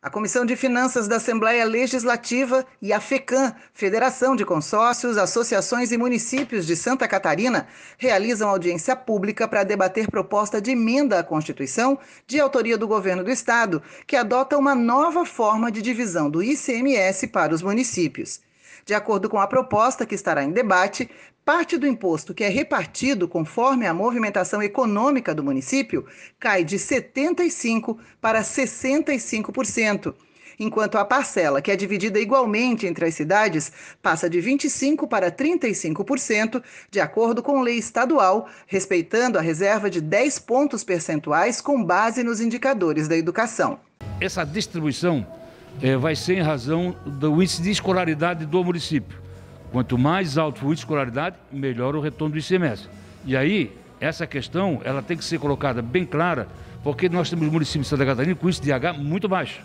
A Comissão de Finanças da Assembleia Legislativa e a FECAM, Federação de Consórcios, Associações e Municípios de Santa Catarina, realizam audiência pública para debater proposta de emenda à Constituição, de autoria do governo do Estado, que adota uma nova forma de divisão do ICMS para os municípios. De acordo com a proposta que estará em debate, parte do imposto que é repartido conforme a movimentação econômica do município cai de 75% para 65% enquanto a parcela, que é dividida igualmente entre as cidades, passa de 25% para 35%, de acordo com lei estadual, respeitando a reserva de 10 pontos percentuais com base nos indicadores da educação. Essa distribuição é, vai ser em razão do índice de escolaridade do município. Quanto mais alto o índice de escolaridade, melhor o retorno do ICMS. E aí, essa questão ela tem que ser colocada bem clara, porque nós temos municípios de Santa Catarina com índice de H muito baixo.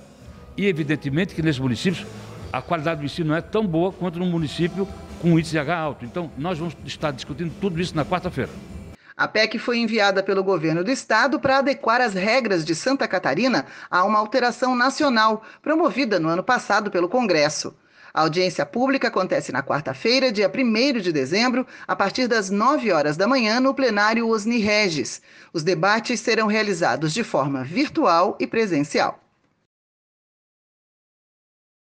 E, evidentemente, que nesses municípios a qualidade do ensino não é tão boa quanto num município com índice de H alto. Então, nós vamos estar discutindo tudo isso na quarta-feira. A PEC foi enviada pelo governo do estado para adequar as regras de Santa Catarina a uma alteração nacional promovida no ano passado pelo Congresso. A audiência pública acontece na quarta-feira, dia 1 de dezembro, a partir das 9 horas da manhã, no plenário Osni Regis. Os debates serão realizados de forma virtual e presencial.